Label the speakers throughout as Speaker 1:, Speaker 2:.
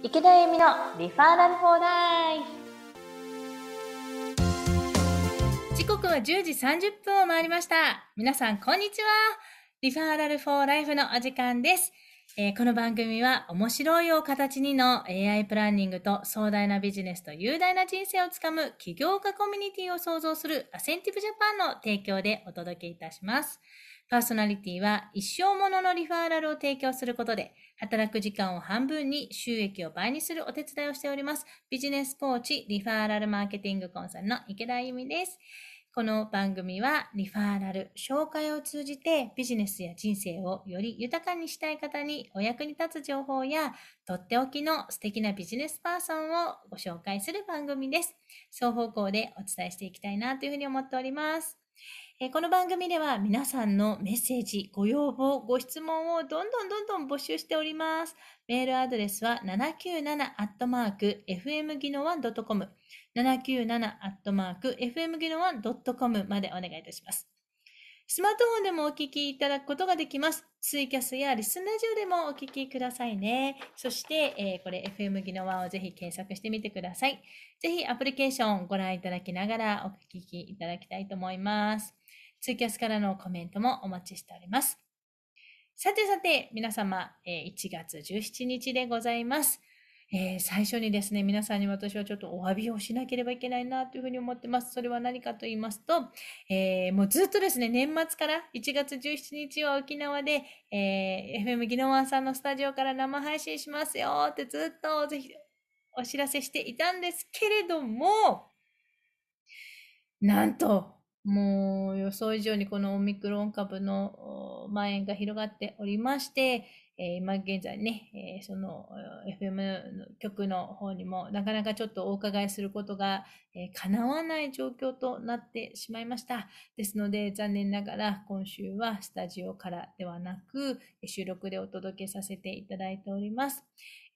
Speaker 1: 池田恵美のリファーラルフォーライフ時刻は10時30分を回りました皆さんこんにちはリファーラルフォーライフのお時間ですえー、この番組は面白いを形にの AI プランニングと壮大なビジネスと雄大な人生をつかむ起業家コミュニティを創造するアセンティブジャパンの提供でお届けいたします。パーソナリティは一生もののリファーラルを提供することで、働く時間を半分に収益を倍にするお手伝いをしております。ビジネスコーチ、リファーラルマーケティングコンサルの池田由美です。この番組はリファーラル、紹介を通じてビジネスや人生をより豊かにしたい方にお役に立つ情報やとっておきの素敵なビジネスパーソンをご紹介する番組です。双方向でお伝えしていきたいなというふうに思っております。えこの番組では皆さんのメッセージ、ご要望、ご質問をどんどんどんどん募集しております。メールアドレスは 797-fmgino1.com 797-fmgino1.com までお願いいたします。スマートフォンでもお聞きいただくことができます。ツイキャスやリスナジオでもお聞きくださいね。そして、えー、これ FM 技の輪をぜひ検索してみてください。ぜひアプリケーションご覧いただきながらお聞きいただきたいと思います。ツイキャスからのコメントもお待ちしております。さてさて、皆様、1月17日でございます。えー、最初にですね、皆さんに私はちょっとお詫びをしなければいけないなというふうに思ってます。それは何かと言いますと、えー、もうずっとですね、年末から1月17日は沖縄で、えー、FM ギノワンさんのスタジオから生配信しますよってずっとぜひお知らせしていたんですけれども、なんと、もう予想以上にこのオミクロン株の蔓延が広がっておりまして、え今現在ね、えその FM 局の方にもなかなかちょっとお伺いすることが、え叶わない状況となってしまいました。ですので残念ながら今週はスタジオからではなく収録でお届けさせていただいております。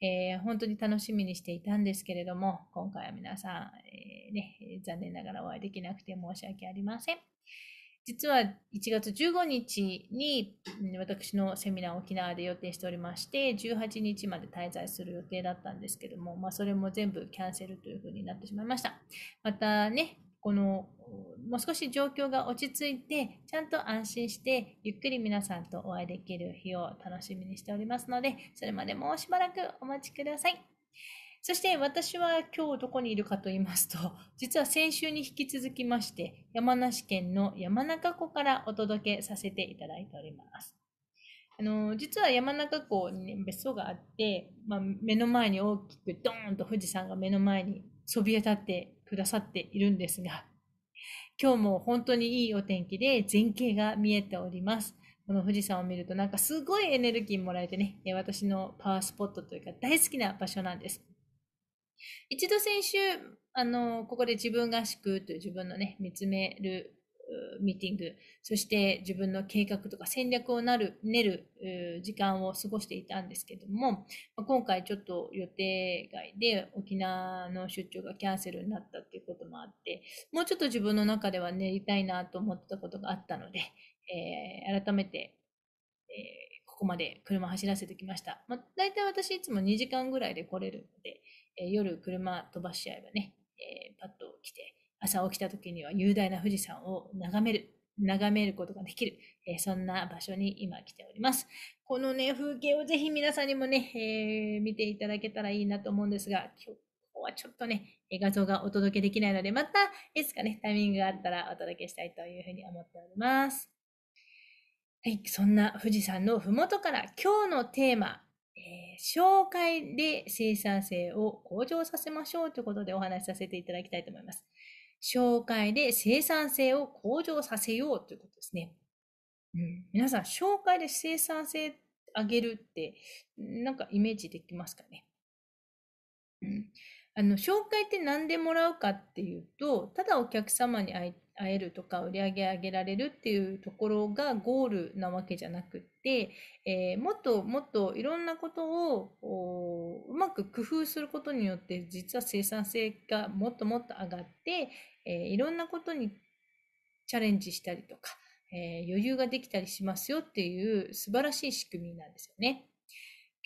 Speaker 1: えー、本当に楽しみにしていたんですけれども、今回は皆さん、えー、ね、残念ながらお会いできなくて申し訳ありません。実は1月15日に私のセミナーを沖縄で予定しておりまして、18日まで滞在する予定だったんですけども、まあ、それも全部キャンセルというふうになってしまいました。またね、このもう少し状況が落ち着いて、ちゃんと安心して、ゆっくり皆さんとお会いできる日を楽しみにしておりますので、それまでもうしばらくお待ちください。そして私は今日どこにいるかと言いますと、実は先週に引き続きまして、山梨県の山中湖からお届けさせていただいております。あの実は山中湖に、別荘があって、まあ、目の前に大きくドーンと富士山が目の前にそびえ立ってくださっているんですが、今日も本当にいいお天気で前景が見えております。この富士山を見るとなんかすごいエネルギーもらえてね、私のパワースポットというか大好きな場所なんです。一度先週、あの、ここで自分合宿という自分のね、見つめるミーティング、そして自分の計画とか戦略をなる練る時間を過ごしていたんですけども、今回ちょっと予定外で沖縄の出張がキャンセルになったっていうこともあって、もうちょっと自分の中では練りたいなと思ってたことがあったので、えー、改めて、えー、ここまで車走らせてきました。まあ、大体私いつも2時間ぐらいで来れるので、えー、夜車飛ばし合えばね、えパッと来て、朝起きた時には雄大な富士山を眺める、眺めることができる、えー、そんな場所に今来ております。このね、風景をぜひ皆さんにもね、えー、見ていただけたらいいなと思うんですが、今日はちょっとね、画像がお届けできないので、またいつかね、タイミングがあったらお届けしたいというふうに思っております。はい、そんな富士山のふもとから今日のテーマ、えー、紹介で生産性を向上させましょうということでお話しさせていただきたいと思います。紹介で生産性を向上させようということですね。うん、皆さん、紹介で生産性上げるって、なんかイメージできますかね。うん、あの紹介って何でもらうかっていうと、ただお客様に会えるとか売り上げ上げられるっていうところがゴールなわけじゃなくって、えー、もっともっといろんなことをうまく工夫することによって実は生産性がもっともっと上がって、えー、いろんなことにチャレンジしたりとか、えー、余裕ができたりしますよっていう素晴らしい仕組みなんですよね。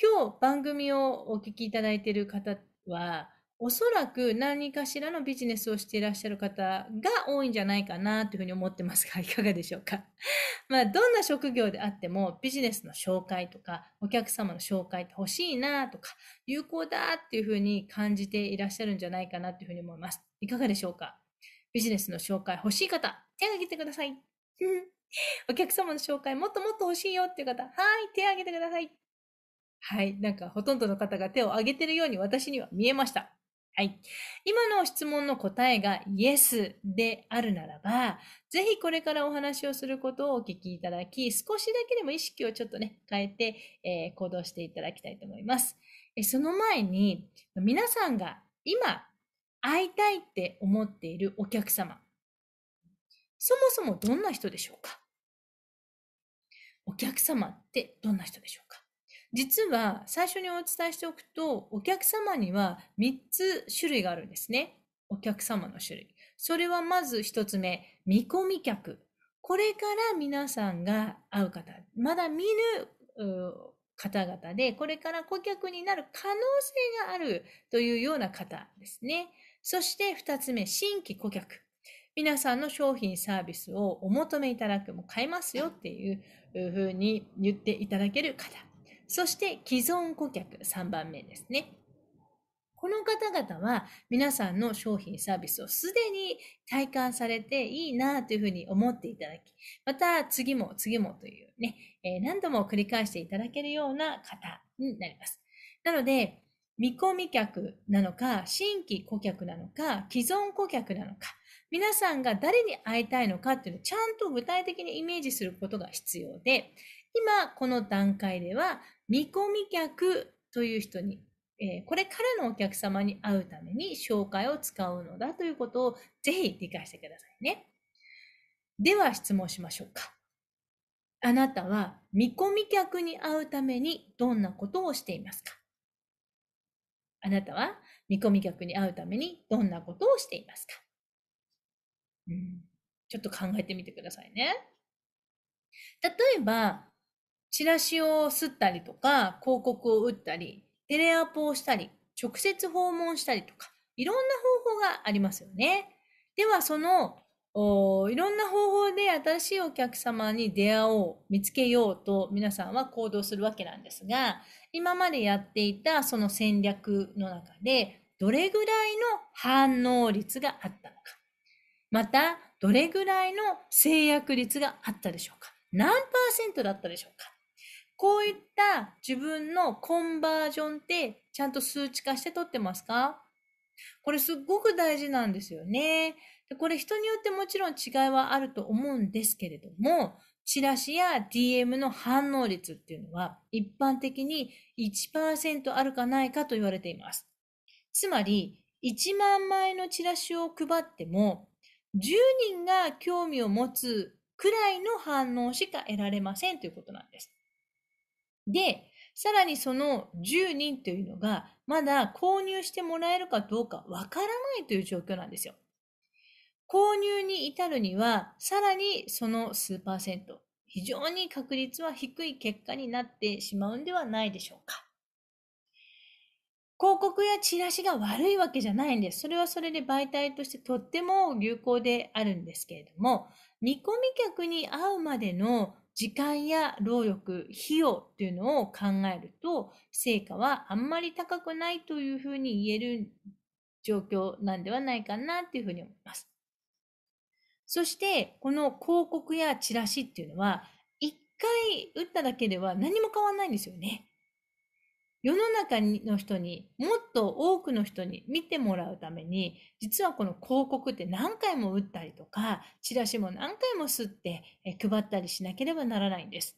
Speaker 1: 今日番組をお聞きいただいている方は、おそらく何かしらのビジネスをしていらっしゃる方が多いんじゃないかなというふうに思ってますが、いかがでしょうか。まあ、どんな職業であってもビジネスの紹介とか、お客様の紹介って欲しいなとか、有効だっていうふうに感じていらっしゃるんじゃないかなというふうに思います。いかがでしょうか。ビジネスの紹介欲しい方、手を挙げてください。お客様の紹介もっともっと欲しいよっていう方、はい、手を挙げてください。はい、なんかほとんどの方が手を挙げてるように私には見えました。はい。今の質問の答えが Yes であるならば、ぜひこれからお話をすることをお聞きいただき、少しだけでも意識をちょっとね、変えて、えー、行動していただきたいと思います。えその前に、皆さんが今、会いたいって思っているお客様、そもそもどんな人でしょうかお客様ってどんな人でしょうか実は最初にお伝えしておくと、お客様には3つ種類があるんですね。お客様の種類。それはまず1つ目、見込み客。これから皆さんが会う方、まだ見ぬ方々で、これから顧客になる可能性があるというような方ですね。そして2つ目、新規顧客。皆さんの商品サービスをお求めいただく、も買えますよっていうふうに言っていただける方。そして既存顧客3番目ですね。この方々は皆さんの商品サービスをすでに体感されていいなというふうに思っていただき、また次も次もというね、え何度も繰り返していただけるような方になります。なので、見込み客なのか、新規顧客なのか、既存顧客なのか、皆さんが誰に会いたいのかっていうのをちゃんと具体的にイメージすることが必要で、今、この段階では、見込み客という人に、えー、これからのお客様に会うために紹介を使うのだということをぜひ理解してくださいね。では質問しましょうか。あなたは見込み客に会うためにどんなことをしていますかあなたは見込み客に会うためにどんなことをしていますか、うん、ちょっと考えてみてくださいね。例えば、チラシをすったりとか、広告を打ったり、テレアポをしたり、直接訪問したりとか、いろんな方法がありますよね。では、その、いろんな方法で新しいお客様に出会おう、見つけようと皆さんは行動するわけなんですが、今までやっていたその戦略の中で、どれぐらいの反応率があったのか。また、どれぐらいの制約率があったでしょうか。何パーセントだったでしょうか。こういった自分のコンバージョンってちゃんと数値化して取ってますかこれすっごく大事なんですよね。これ人によってもちろん違いはあると思うんですけれども、チラシや DM の反応率っていうのは一般的に1%あるかないかと言われています。つまり、1万枚のチラシを配っても、10人が興味を持つくらいの反応しか得られませんということなんです。で、さらにその10人というのが、まだ購入してもらえるかどうかわからないという状況なんですよ。購入に至るには、さらにその数パーセント、非常に確率は低い結果になってしまうんではないでしょうか。広告やチラシが悪いわけじゃないんです。それはそれで媒体としてとっても有効であるんですけれども、見込み客に会うまでの時間や労力、費用っていうのを考えると、成果はあんまり高くないというふうに言える状況なんではないかなっていうふうに思います。そして、この広告やチラシっていうのは、1回打っただけでは何も変わらないんですよね。世の中の人にもっと多くの人に見てもらうために実はこの広告って何回も打ったりとかチラシも何回も吸って配ったりしなければならないんです。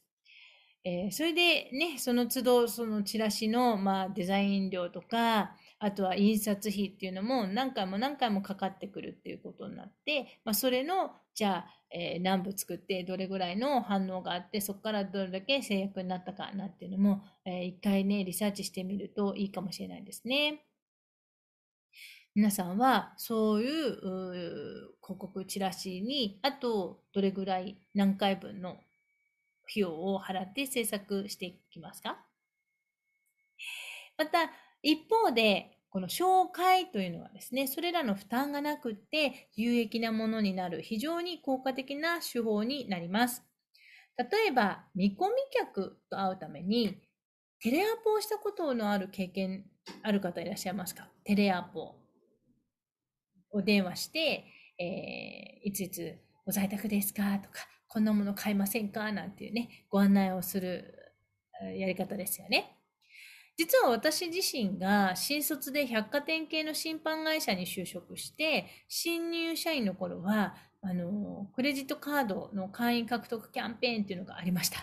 Speaker 1: えー、それでねその都度そのチラシの、まあ、デザイン料とか、あとは印刷費っていうのも何回も何回もかかってくるっていうことになって、まあ、それの、じゃあ、えー、何部作ってどれぐらいの反応があって、そこからどれだけ制約になったかなっていうのも、えー、一回ね、リサーチしてみるといいかもしれないですね。皆さんはそういう広告チラシにあとどれぐらい何回分の費用を払って制作していきますかまた、一方で、この紹介というのはですね、それらの負担がなくって有益なものになる非常に効果的な手法になります。例えば、見込み客と会うために、テレアポをしたことのある経験ある方いらっしゃいますかテレアポを電話して、えー、いついつご在宅ですかとか、こんなもの買いませんかなんていうね、ご案内をするやり方ですよね。実は私自身が新卒で百貨店系の審判会社に就職して、新入社員の頃は、あの、クレジットカードの会員獲得キャンペーンっていうのがありました。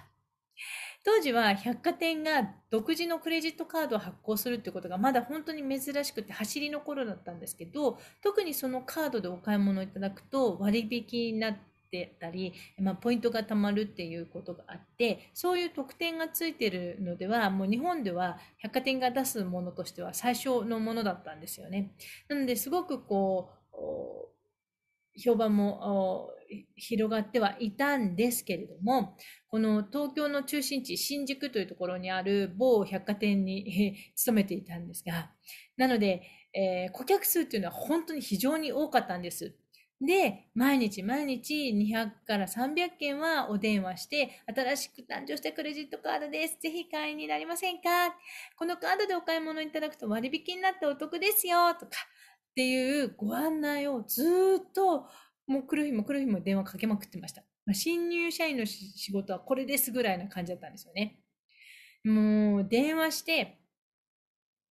Speaker 1: 当時は百貨店が独自のクレジットカードを発行するってことがまだ本当に珍しくて走りの頃だったんですけど、特にそのカードでお買い物いただくと割引になっったり、まあ、ポイントがたまるっていうことがあってそういう特典がついてるのではもう日本では百貨店が出すものとしては最初のものだったんですよね。なのですごくこう評判も広がってはいたんですけれども、この東京の中心地、新宿というところにある某百貨店に 勤めていたんですが、なので、えー、顧客数というのは本当に非常に多かったんです。で、毎日毎日200から300件はお電話して、新しく誕生したクレジットカードです。ぜひ会員になりませんかこのカードでお買い物いただくと割引になってお得ですよとかっていうご案内をずっと、もう来る日も来る日も電話かけまくってました。新入社員の仕事はこれですぐらいな感じだったんですよね。もう電話して、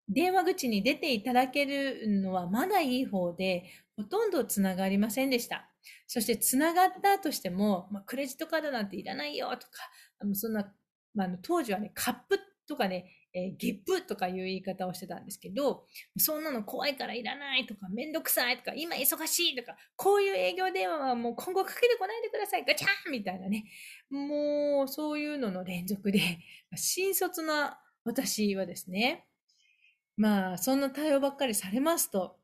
Speaker 1: 電話口に出ていただけるのはまだいい方で、ほとんどつながりませんでした。そしてつながったとしても、まあ、クレジットカードなんていらないよとか、あのそんな、まあ、当時はね、カップとかね、えー、ギップとかいう言い方をしてたんですけど、そんなの怖いからいらないとか、めんどくさいとか、今忙しいとか、こういう営業電話はもう今後かけてこないでください、ガチャンみたいなね。もうそういうのの連続で、新卒な私はですね、まあそんな対応ばっかりされますと、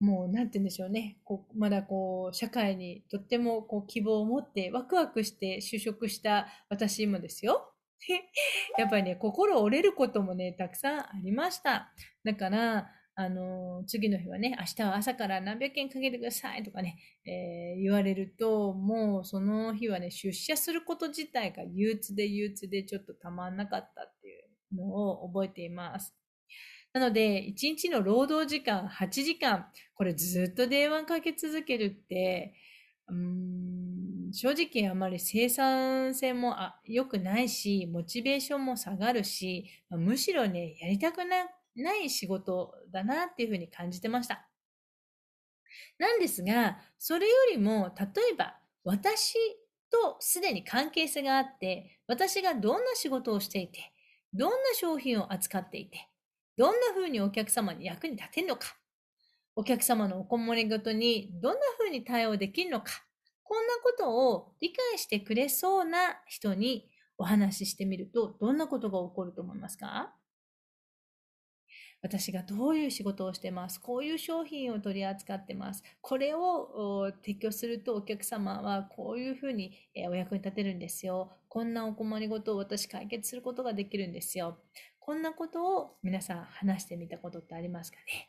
Speaker 1: もうなんて言うんでしょうね。こうまだこう、社会にとってもこう希望を持ってワクワクして就職した私もですよ。やっぱりね、心折れることもね、たくさんありました。だから、あの、次の日はね、明日は朝から何百円かけてくださいとかね、えー、言われると、もうその日はね、出社すること自体が憂鬱で憂鬱でちょっとたまんなかったっていうのを覚えています。なので、1日の労働時間8時間、これずっと電話かけ続けるって、うーん正直あまり生産性も良くないし、モチベーションも下がるし、むしろね、やりたくなない仕事だなっていうふうに感じてました。なんですが、それよりも、例えば、私とすでに関係性があって、私がどんな仕事をしていて、どんな商品を扱っていて、どんな風にお客様に役に立てるのか、お客様のおこもりごとにどんな風に対応できるのか、こんなことを理解してくれそうな人にお話ししてみると、どんなことが起こると思いますか私がどういう仕事をしてます、こういう商品を取り扱ってます、これを提供するとお客様はこういうふうにお役に立てるんですよ、こんなお困りごとを私解決することができるんですよ、こんなことを皆さん話してみたことってありますかね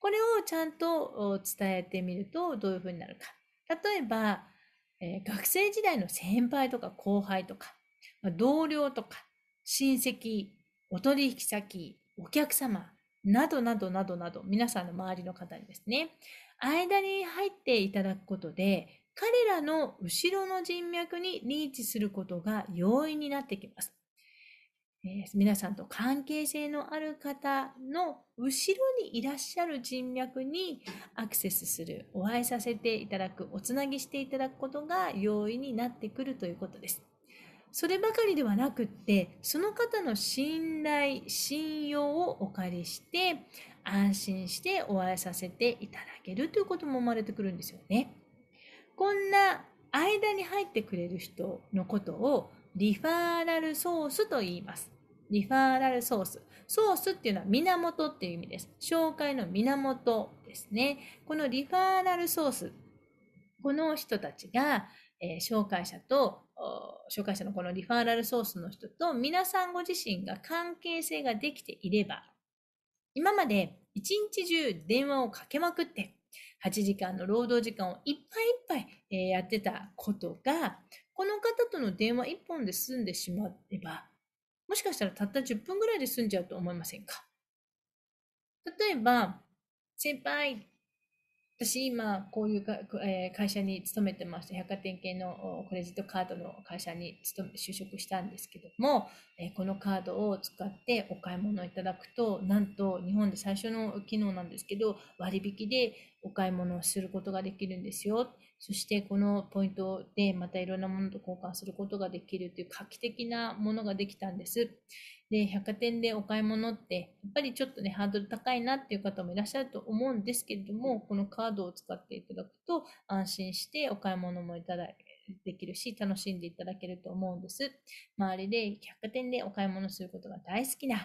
Speaker 1: これをちゃんと伝えてみるとどういうふうになるか。例えば、えー、学生時代の先輩とか後輩とか、まあ、同僚とか、親戚、お取引先、お客様、などなどなどなど、皆さんの周りの方にですね、間に入っていただくことで、彼らの後ろの人脈にリーチすることが容易になってきます。皆さんと関係性のある方の後ろにいらっしゃる人脈にアクセスする、お会いさせていただく、おつなぎしていただくことが容易になってくるということです。そればかりではなくって、その方の信頼、信用をお借りして、安心してお会いさせていただけるということも生まれてくるんですよね。こんな間に入ってくれる人のことをリファーラルソースと言います。リファーラルソース。ソースっていうのは源っていう意味です。紹介の源ですね。このリファーラルソース。この人たちが、えー、紹介者と、紹介者のこのリファーラルソースの人と皆さんご自身が関係性ができていれば、今まで一日中電話をかけまくって、8時間の労働時間をいっぱいいっぱいやってたことが、この方との電話1本で済んでしまえば、もしかしたらたった10分ぐらいで済んじゃうと思いませんか例えば、先輩、私今こういうか、えー、会社に勤めてまして、百貨店系のクレジットカードの会社に勤め就職したんですけども、えー、このカードを使ってお買い物いただくと、なんと日本で最初の機能なんですけど、割引でお買い物をすることができるんですよ。そしてこのポイントでまたいろんなものと交換することができるという画期的なものができたんです。で、百貨店でお買い物って、やっぱりちょっとね、ハードル高いなっていう方もいらっしゃると思うんですけれども、このカードを使っていただくと安心してお買い物もいただできるし、楽しんでいただけると思うんです。周りで百貨店でお買い物することが大好きな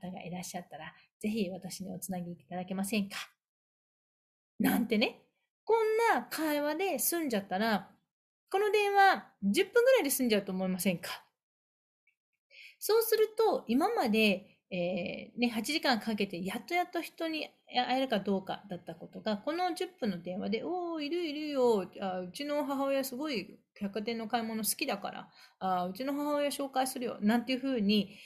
Speaker 1: 方がいらっしゃったら、ぜひ私におつなぎいただけませんかなんてね。こんな会話で済んじゃったら、この電話10分ぐらいで済んじゃうと思いませんかそうすると、今まで、えー、ね、8時間かけてやっとやっと人に会えるかどうかだったことが、この10分の電話で、おー、いるいるよあ、うちの母親すごい百貨店の買い物好きだから、あうちの母親紹介するよ、なんていうふうに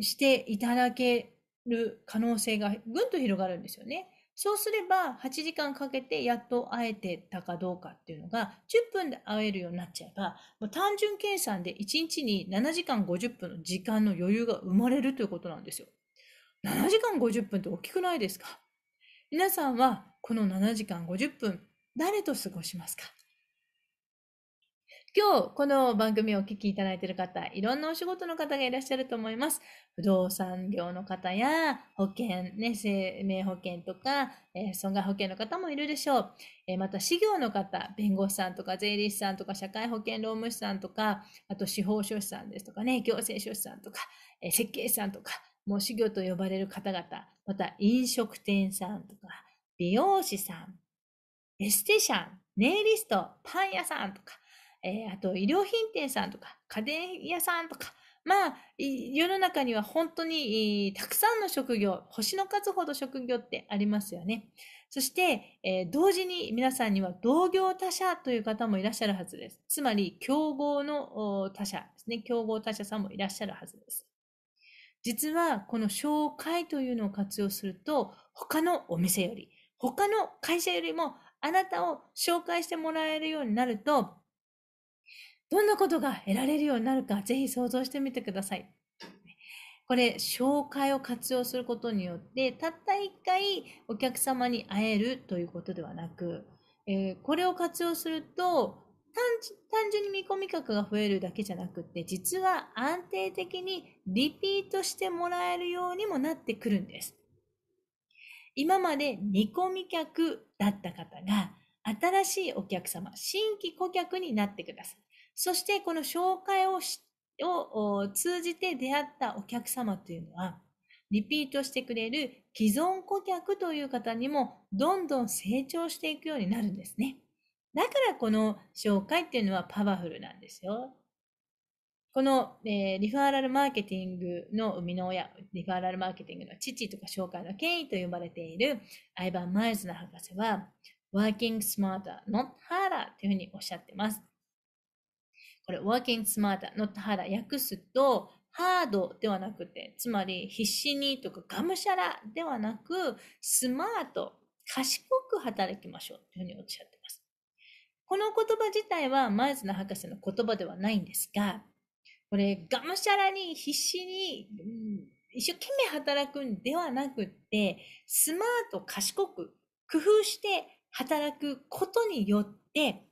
Speaker 1: していただける可能性がぐんと広がるんですよね。そうすれば8時間かけてやっと会えてたかどうかっていうのが10分で会えるようになっちゃえばもう単純計算で1日に7時間50分の時間の余裕が生まれるということなんですよ。7時間50分って大きくないですか皆さんはこの7時間50分誰と過ごしますか今日この番組をお聞きいただいている方、いろんなお仕事の方がいらっしゃると思います。不動産業の方や保険、ね、生命保険とか、えー、損害保険の方もいるでしょう。えー、また、事業の方、弁護士さんとか税理士さんとか社会保険労務士さんとか、あと司法書士さんですとかね、行政書士さんとか、えー、設計士さんとか、もう事業と呼ばれる方々、また飲食店さんとか、美容師さん、エステシャン、ネイリスト、パン屋さんとか、えー、あと衣料品店さんとか家電屋さんとか、まあ、世の中には本当にたくさんの職業、星の数ほど職業ってありますよね。そして、えー、同時に皆さんには同業他社という方もいらっしゃるはずです。つまり、競合の他社ですね。競合他社さんもいらっしゃるはずです。実は、この紹介というのを活用すると、他のお店より、他の会社よりも、あなたを紹介してもらえるようになると、どんなことが得られるようになるか、ぜひ想像してみてください。これ、紹介を活用することによって、たった一回お客様に会えるということではなく、えー、これを活用すると単、単純に見込み額が増えるだけじゃなくって、実は安定的にリピートしてもらえるようにもなってくるんです。今まで見込み客だった方が、新しいお客様、新規顧客になってください。そしてこの紹介をしを通じて出会ったお客様というのは、リピートしてくれる既存顧客という方にもどんどん成長していくようになるんですね。だからこの紹介っていうのはパワフルなんですよ。この、えー、リファーラルマーケティングの生みの親、リファーラルマーケティングの父とか紹介の権威と呼ばれているアイバン・マイズナ博士は、ワーキングスマー e r not harder というふうにおっしゃってます。これ、working s m a r t 訳すと、ハードではなくて、つまり必死にとかがむしゃらではなく、スマート、賢く働きましょうというふうにおっしゃっています。この言葉自体はマイズナ博士の言葉ではないんですが、これ、がむしゃらに必死に、うん、一生懸命働くんではなくって、スマート、賢く、工夫して働くことによって、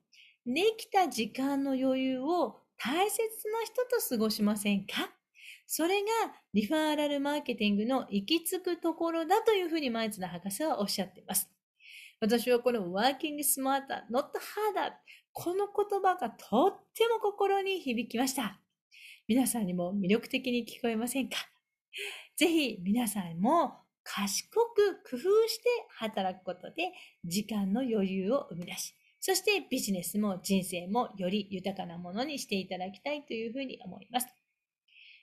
Speaker 1: できた時間の余裕を大切な人と過ごしませんかそれがリファーラルマーケティングの行き着くところだというふうに前津田博士はおっしゃっています。私はこのワーキングスマーター、not harder この言葉がとっても心に響きました。皆さんにも魅力的に聞こえませんかぜひ皆さんも賢く工夫して働くことで時間の余裕を生み出し、そしてビジネスも人生もより豊かなものにしていただきたいというふうに思います。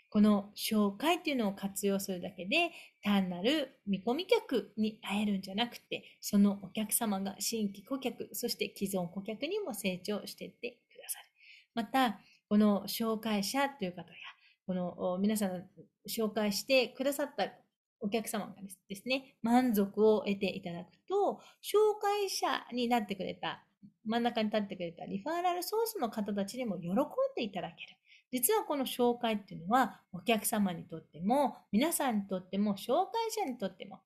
Speaker 1: この紹介っていうのを活用するだけで、単なる見込み客に会えるんじゃなくて、そのお客様が新規顧客、そして既存顧客にも成長していってくださる。また、この紹介者という方や、この皆さん紹介してくださったお客様がですね、満足を得ていただくと、紹介者になってくれた真ん中に立ってくれたリファーラルソースの方たちにも喜んでいただける。実はこの紹介っていうのはお客様にとっても皆さんにとっても紹介者にとっても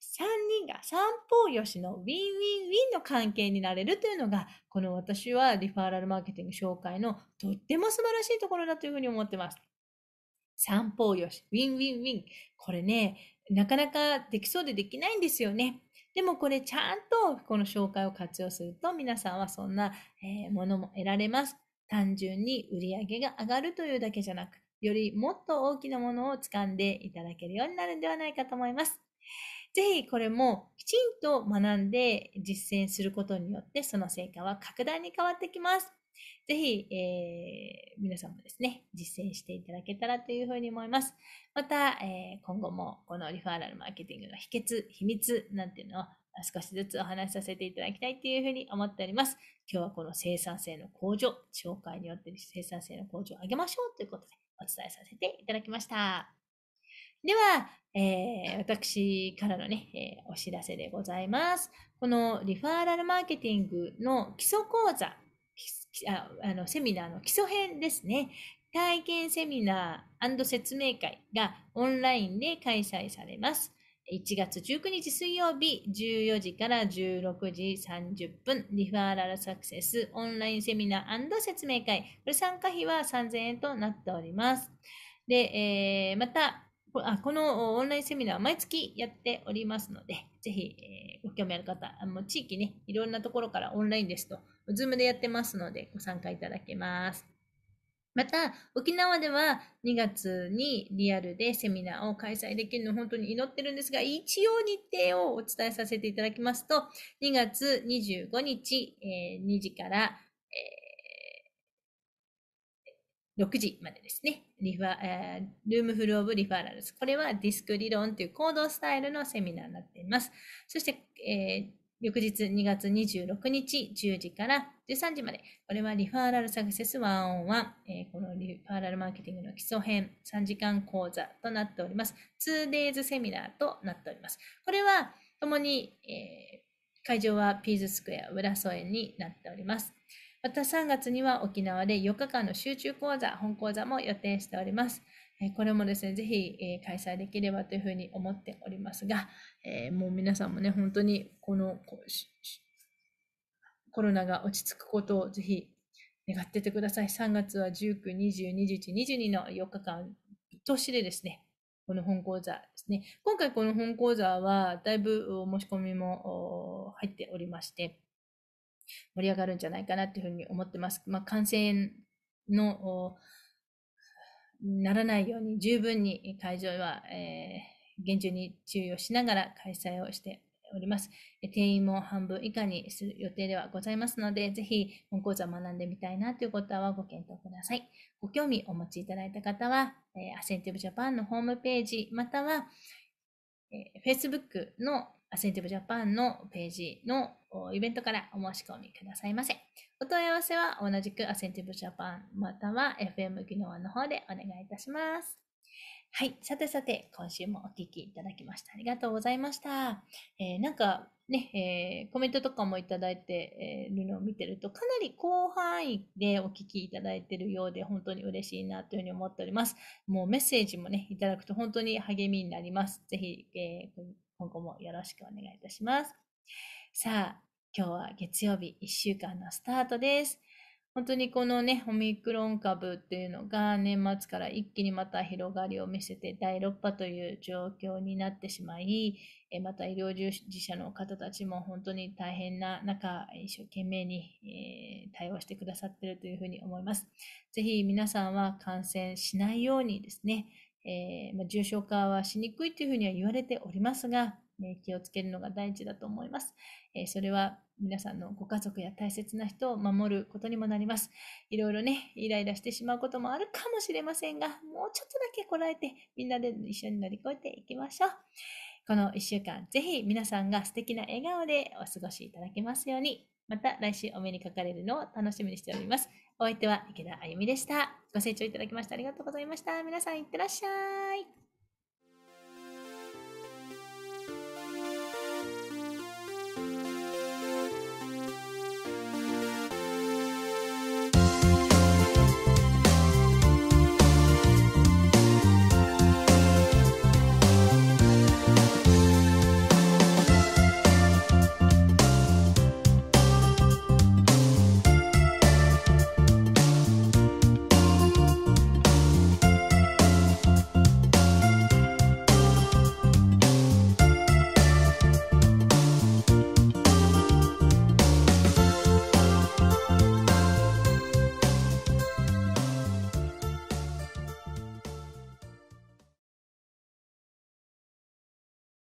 Speaker 1: 3人が三方よしのウィンウィンウィンの関係になれるというのがこの私はリファーラルマーケティング紹介のとっても素晴らしいところだというふうに思ってます。三方よし、ウィンウィンウィン。これね、なかなかできそうでできないんですよね。でもこれちゃんとこの紹介を活用すると皆さんはそんな、ものも得られます。単純に売り上げが上がるというだけじゃなく、よりもっと大きなものを掴んでいただけるようになるんではないかと思います。ぜひこれもきちんと学んで実践することによってその成果は格段に変わってきます。ぜひ、えー、皆さんもですね、実践していただけたらというふうに思います。また、えー、今後もこのリファーラルマーケティングの秘訣、秘密なんていうのを少しずつお話しさせていただきたいというふうに思っております。今日はこの生産性の向上、紹介によって生産性の向上を上げましょうということでお伝えさせていただきました。では、えー、私からのね、えー、お知らせでございます。このリファーラルマーケティングの基礎講座ああのセミナーの基礎編ですね。体験セミナー説明会がオンラインで開催されます。1月19日水曜日14時から16時30分リファーラルサクセスオンラインセミナー説明会これ参加費は3000円となっておりますで、えー、またこのオンラインセミナー毎月やっておりますのでぜひ、えー、ご興味ある方地域ねいろんなところからオンラインですとズームでやってますので、ご参加いただけます。また、沖縄では2月にリアルでセミナーを開催できるのを本当に祈ってるんですが、一応日程をお伝えさせていただきますと、2月25日、えー、2時から、えー、6時までですねリファ、えー、ルームフルオブリファーラルス。これはディスク理論という行動スタイルのセミナーになっています。そして、えー翌日2月26日10時から13時まで。これはリファーラルサクセス101、えー、このリファーラルマーケティングの基礎編3時間講座となっております。2days セミナーとなっております。これは共に、えー、会場はピーズスクエア浦添になっております。また3月には沖縄で4日間の集中講座、本講座も予定しております。これもですね、ぜひ、え開催できればというふうに思っておりますが、えもう皆さんもね、本当にこのコロナが落ち着くことをぜひ願っててください。3月は19、20、21、22の4日間、年でですね、この本講座ですね。今回この本講座は、だいぶお申し込みも入っておりまして、盛り上がるんじゃないかなというふうに思ってます。まあ、感染のならないように十分に会場は、えー、厳重に注意をしながら開催をしております。定員も半分以下にする予定ではございますので、ぜひ本講座を学んでみたいなということはご検討ください。ご興味お持ちいただいた方は、えー、アセンティブジャパンのホームページ、または、えー、Facebook のアセンティブジャパンのページのイベントからお申し込みくださいませ。お問い合わせは同じくアセンティブジャパンまたは FM 技能の方でお願いいたします。はい。さてさて、今週もお聞きいただきました。ありがとうございました。えー、なんかね、えー、コメントとかもいただいて、るのを見てると、かなり広範囲でお聞きいただいてるようで、本当に嬉しいなというふうに思っております。もうメッセージもね、いただくと本当に励みになります。ぜひ、えー、今後もよろしくお願いいたします。さあ、今日は月曜日1週間のスタートです。本当にこのね、オミクロン株っていうのが年末から一気にまた広がりを見せて第6波という状況になってしまい、また医療従事者の方たちも本当に大変な中、一生懸命に対応してくださっているというふうに思います。ぜひ皆さんは感染しないようにですね、えー、まあ、重症化はしにくいというふうには言われておりますが、えー、気をつけるのが大事だと思います、えー、それは皆さんのご家族や大切な人を守ることにもなります。いろいろね、イライラしてしまうこともあるかもしれませんが、もうちょっとだけこらえて、みんなで一緒に乗り越えていきましょう。この1週間、ぜひ皆さんが素敵な笑顔でお過ごしいただけますように。また来週お目にかかれるのを楽しみにしております。お相手は池田あゆみでした。ご清聴いただきましてありがとうございました。皆さんいってらっしゃい。